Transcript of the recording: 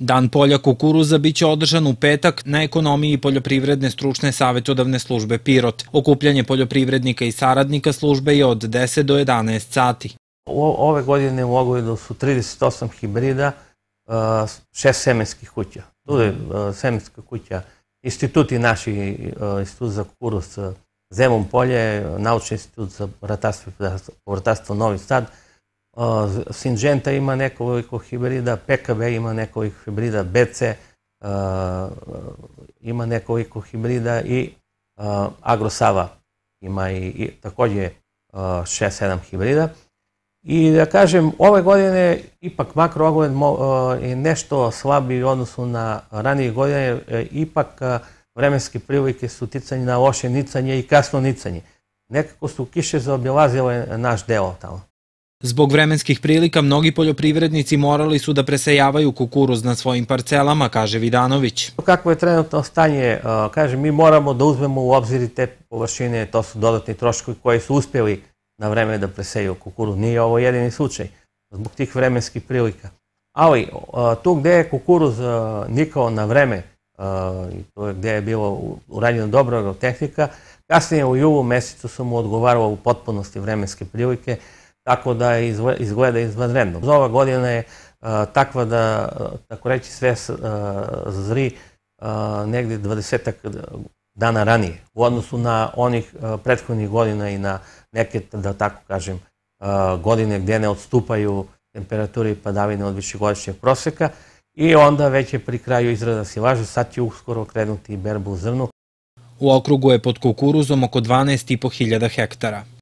Dan polja kukuruza biće održan u petak na ekonomiji Poljoprivredne stručne savjetodavne službe Pirot. Okupljanje poljoprivrednika i saradnika službe je od 10 do 11 sati. ove godine u Ogojdu su 38 hibrida, e, šest semenskih kuća. Tu je e, semenska kuća, instituti naši, e, institut za kukuruz Zemun polje, naučni institut za ratarstvo povrtarstvo Novi Sad, Syngenta ima nekoliko hibrida, PKB ima nekoliko hibrida, BC ima nekoliko hibrida i Agrosava ima i, takođe 6-7 hibrida. I da kažem, ove godine ipak makroagromet je nešto slabiji u odnosu na ranije godine, e, ipak vremenske prilike su ticanje na loše nicanje i kasno nicanje. Nekako su kiše zaobjelazile naš deo tamo. Zbog vremenskih prilika mnogi poljoprivrednici morali su da presejavaju kukuruz na svojim parcelama, kaže Vidanović. Kako je trenutno stanje, eh, kaže, mi moramo da uzmemo u obzir te površine, to su dodatni troškovi koji su uspjeli na vreme da preseju kukuruz. Nije ovo jedini slučaj zbog tih vremenskih prilika. Ali eh, tu gde je kukuruz eh, nikao na vreme, i to je gde je bilo urađena dobra tehnika, kasnije u julu mesecu su mu odgovaralo u potpunosti vremenske prilike, tako da izgleda izvanredno. Nova godina je e, takva da, tako reći, sve e, zri e, negde 20 dana ranije u odnosu na onih prethodnih godina i na neke, da tako kažem, godine gde ne odstupaju temperaturi i padavine od višegodišnjeg proseka i onda već je pri kraju izrada silaža, sad će uskoro krenuti berbu u zrnu. U okrugu je pod kukuruzom oko 12.500 hektara.